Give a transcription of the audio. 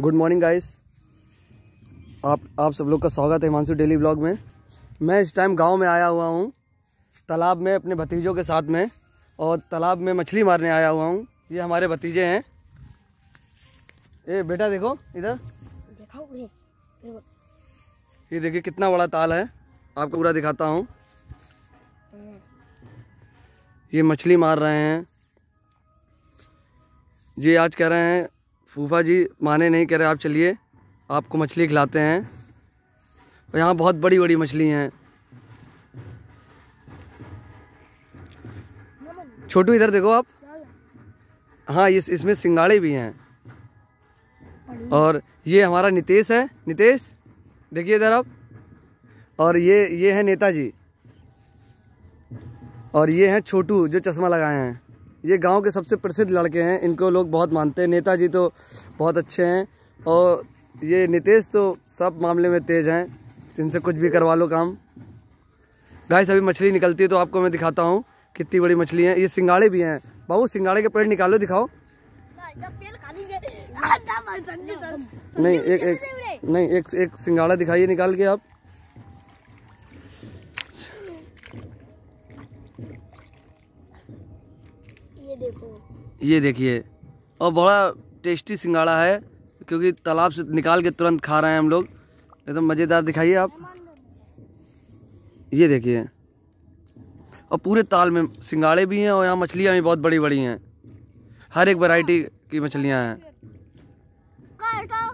good morning guys आप आप सब लोग का स्वागत है हिमांशु डेली ब्लॉग में मैं इस टाइम गांव में आया हुआ हूँ तालाब में अपने भतीजों के साथ में और तालाब में मछली मारने आया हुआ हूँ ये हमारे भतीजे हैं ए बेटा देखो इधर ये देखिए कितना बड़ा ताल है आपको पूरा दिखाता हूँ ये मछली मार रहे हैं जी आज कह रहे हैं फूफा जी माने नहीं कह रहे आप चलिए आपको मछली खिलाते हैं और यहाँ बहुत बड़ी बड़ी मछली हैं छोटू इधर देखो आप हाँ इस इसमें सिंगाड़े भी हैं और ये हमारा नितेश है नितेश देखिए इधर आप और ये ये है नेताजी और ये हैं छोटू जो चश्मा लगाए हैं ये गांव के सबसे प्रसिद्ध लड़के हैं इनको लोग बहुत मानते हैं नेताजी तो बहुत अच्छे हैं और ये नितेश तो सब मामले में तेज हैं इनसे कुछ भी करवा लो काम गाय सभी मछली निकलती है तो आपको मैं दिखाता हूँ कितनी बड़ी मछली है ये सिंगाड़े भी हैं बाबू सिंगाड़े के पेड़ निकालो दिखाओ नहीं एक एक नहीं एक एक सिंगाड़ा दिखाइए निकाल के आप ये देखिए और बड़ा टेस्टी सिंगाड़ा है क्योंकि तालाब से निकाल के तुरंत खा रहे हैं हम लोग एकदम तो मज़ेदार दिखाइए आप ये देखिए और पूरे ताल में सिंगाड़े भी हैं और यहाँ मछलियाँ भी बहुत बड़ी बड़ी हैं हर एक वैरायटी की मछलियाँ हैं